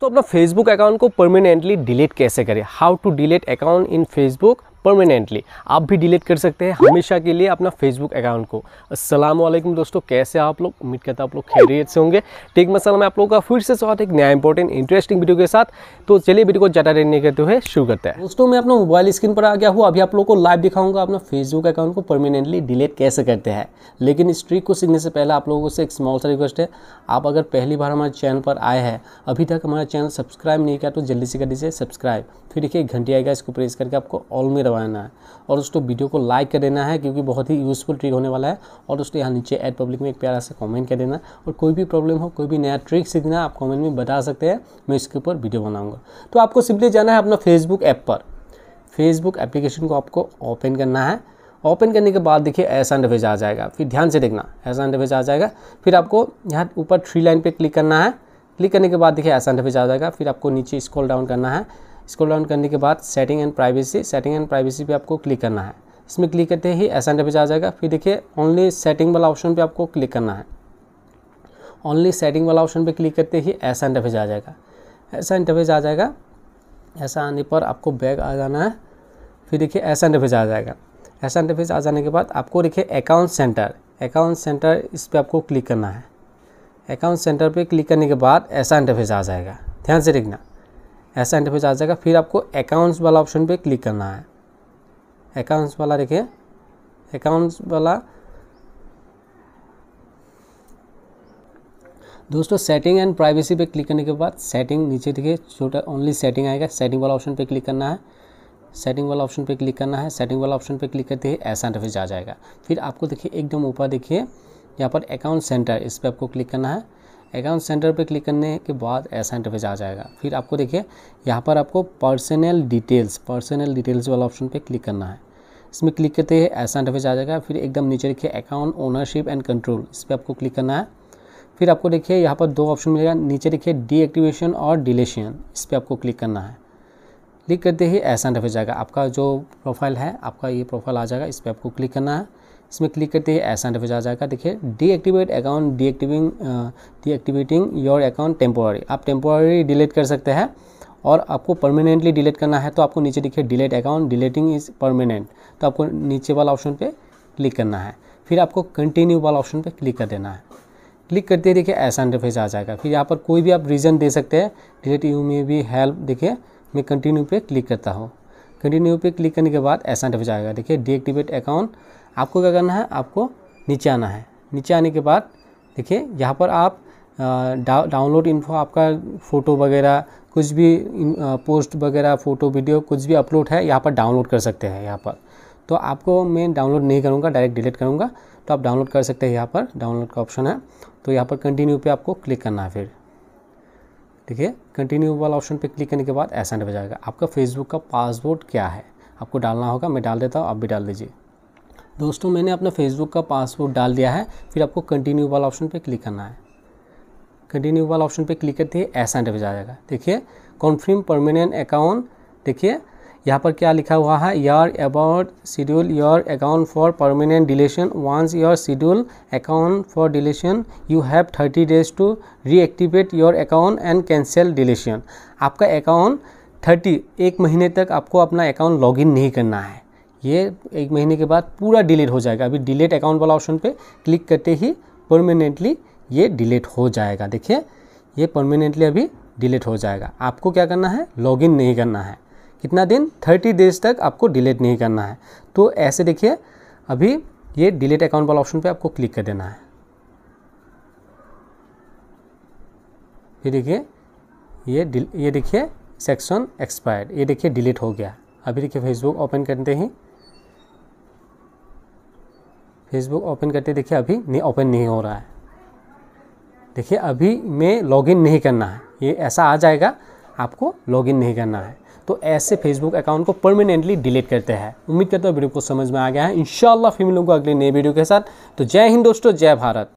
तो अपना Facebook account को परमानेंटली डिलीट कैसे करें how to delete account in Facebook permanently आप भी डिलीट कर सकते हैं हमेशा के लिए अपना फेसबुक अकाउंट को असलम दोस्तों कैसे आप लोग उम्मीद करता आप लोग खैरियत से होंगे टेक मसाला में आप लोगों का फिर से स्वागत एक नया इंपॉर्टेंट इंटरेस्टिंग वीडियो के साथ तो चलिए वीडियो को ज़्यादा रेट नहीं करते हुए शुरू करते हैं दोस्तों मैं अपना मोबाइल स्क्रीन पर आ गया हूँ अभी आप लोग को लाइव दिखाऊंगा अपना फेसबुक अकाउंट को परमानेंटली डिलीट कैसे करते हैं लेकिन इस ट्रिक को सीखने से पहले आप लोगों से एक स्मॉल सा रिक्वेस्ट है आप अगर पहली बार हमारे चैनल पर आए हैं अभी तक हमारा चैनल सब्सक्राइब नहीं किया तो जल्दी से कर दीजिए सब्सक्राइब फिर देखिए घंटी आएगा इसको प्रेस करके आपको ऑल में दबाना है और दोस्तों वीडियो को लाइक कर देना है क्योंकि बहुत ही यूज़फुल ट्रिक होने वाला है और दोस्तों यहाँ नीचे एड पब्लिक में एक प्यारा सा कमेंट कर देना और कोई भी प्रॉब्लम हो कोई भी नया ट्रिक सीखना आप कमेंट में बता सकते हैं मैं इसके ऊपर वीडियो बनाऊँगा तो आपको सिंपली जाना है अपना फेसबुक ऐप पर फेसबुक एप्लीकेशन को आपको ओपन करना है ओपन करने के बाद देखिए ऐसा इंटरफेस आ जाएगा फिर ध्यान से देखना ऐसा इंटरफेस आ जाएगा फिर आपको यहाँ ऊपर थ्री लाइन पे क्लिक करना है क्लिक करने के बाद देखिए ऐसा इंटरफेस आ जाएगा फिर आपको नीचे स्क्रॉल डाउन करना है इसको डाउन करने के बाद setting and privacy setting and privacy पे आपको क्लिक करना है इसमें क्लिक करते ही एस एंड आ जाएगा फिर देखिए ओनली सेटिंग वाला ऑप्शन पे आपको क्लिक करना है ओनली सेटिंग वाला ऑप्शन पे क्लिक करते ही ऐसा इंटरफेस आ जाएगा ऐसा इंटरफेस आ जाएगा ऐसा आने पर आपको बैग आ जाना है फिर देखिए ऐसा इंटरफेस आ जाएगा ऐसा इंटरफेस आ जाने के बाद आपको देखिए अकाउंट सेंटर अकाउंट सेंटर इस पर आपको क्लिक करना है अकाउंट सेंटर पर क्लिक करने के बाद ऐसा इंटरफेस आ जाएगा ध्यान से देखना ऐसा इंटरफेस आ जाएगा फिर आपको अकाउंट्स वाला ऑप्शन पे क्लिक करना है अकाउंट्स वाला देखिए अकाउंट्स वाला दोस्तों सेटिंग एंड प्राइवेसी पे क्लिक करने के बाद सेटिंग नीचे देखिए छोटा ओनली सेटिंग आएगा सेटिंग वाला ऑप्शन पे क्लिक करना है सेटिंग वाला ऑप्शन पे क्लिक करना है सेटिंग वाला ऑप्शन पे क्लिक करते ही ऐसा इंटरफेस आ जाएगा फिर आपको देखिए एकदम ऊपर देखिए यहाँ पर अकाउंट सेंटर इस पर आपको क्लिक करना है अकाउंट सेंटर पर क्लिक करने के बाद ऐसा इंटरफेस आ जाएगा फिर आपको देखिए यहाँ पर आपको पर्सनल डिटेल्स पर्सनल डिटेल्स वाला ऑप्शन पर क्लिक करना है इसमें क्लिक करते हैं ऐसा इंटरफेस आ जाएगा फिर एकदम नीचे लिखिए अकाउंट ओनरशिप एंड कंट्रोल इस पर आपको क्लिक करना है फिर आपको देखिए यहाँ पर दो ऑप्शन मिलेगा नीचे लिखिए डीएक्टिवेशन और डिलेशन इस पर आपको क्लिक करना है क्लिक करते ही ऐसा इंटरफेस जाएगा आपका जो प्रोफाइल है आपका ये प्रोफाइल आ जाएगा इस पर आपको क्लिक करना है इसमें क्लिक करते ही ऐसा इंटरफेस आ जाएगा देखिए deactivate account deactivating deactivating your account temporary आप टेम्पोरी डिलीट कर सकते हैं और आपको परमानेंटली डिलीट करना है तो आपको नीचे देखिए delete account deleting is permanent तो आपको नीचे वाला ऑप्शन पे क्लिक करना है फिर आपको कंटिन्यू वाला ऑप्शन पे क्लिक कर देना है क्लिक करते ही देखिए ऐसा इंटरफेस आ जाएगा फिर यहाँ पर कोई भी आप रीज़न दे सकते हैं डिलीट यू में भी हेल्प देखिए मैं कंटिन्यू पे क्लिक करता हूँ कंटिन्यू पे क्लिक करने के बाद ऐसा डब आएगा देखिए डीएक्टिवेट अकाउंट आपको क्या करना है आपको नीचे आना है नीचे आने के बाद देखिए यहाँ पर आप डा, डाउनलोड इन्फो आपका फ़ोटो वगैरह कुछ भी पोस्ट वगैरह फ़ोटो वीडियो कुछ भी अपलोड है यहाँ पर डाउनलोड कर सकते हैं यहाँ पर तो आपको मैं डाउनलोड नहीं करूँगा डायरेक्ट डिलीट करूँगा तो आप डाउनलोड कर सकते हैं यहाँ पर डाउनलोड का ऑप्शन है तो यहाँ पर कंटिन्यू पे आपको क्लिक करना है फिर ठीक है कंटिन्यू वाला ऑप्शन पे क्लिक करने के बाद ऐसा नहीं जाएगा आपका फेसबुक का पासवर्ड क्या है आपको डालना होगा मैं डाल देता हूँ आप भी डाल दीजिए दोस्तों मैंने अपना फेसबुक का पासवर्ड डाल दिया है फिर आपको कंटिन्यू वाला ऑप्शन पर क्लिक करना है कंटिन्यू वाला ऑप्शन पर क्लिक करते ही ऐसा हो जाएगा देखिए कॉन्फर्म परमानेंट अकाउंट देखिए यहाँ पर क्या लिखा हुआ है your about schedule your account for permanent deletion once your schedule account for deletion you have thirty days to reactivate your account and cancel deletion आपका अकाउंट थर्टी एक महीने तक आपको अपना अकाउंट लॉगिन नहीं करना है ये एक महीने के बाद पूरा डिलीट हो जाएगा अभी डिलेट अकाउंट वाला ऑप्शन पर क्लिक करते ही परमानेंटली ये डिलीट हो जाएगा देखिए ये परमानेंटली अभी डिलीट हो जाएगा आपको क्या करना है लॉगिन नहीं करना है कितना दिन थर्टी डेज तक आपको डिलीट नहीं करना है तो ऐसे देखिए अभी ये डिलीट अकाउंट वाला ऑप्शन पे आपको क्लिक कर देना है ये देखिए ये ये देखिए सेक्शन एक्सपायर्ड ये देखिए डिलीट हो गया अभी देखिए फेसबुक ओपन करते ही फेसबुक ओपन करते देखिए अभी नहीं ओपन नहीं हो रहा है देखिए अभी मैं लॉगिन नहीं करना है ये ऐसा आ जाएगा आपको लॉगिन नहीं करना है तो ऐसे फेसबुक अकाउंट को परमानेंटली डिलीट करते हैं उम्मीद करता हूँ वीडियो को समझ में आ गया है इन फिर मिलूंगा अगले नए वीडियो के साथ तो जय हिंद दोस्तों जय भारत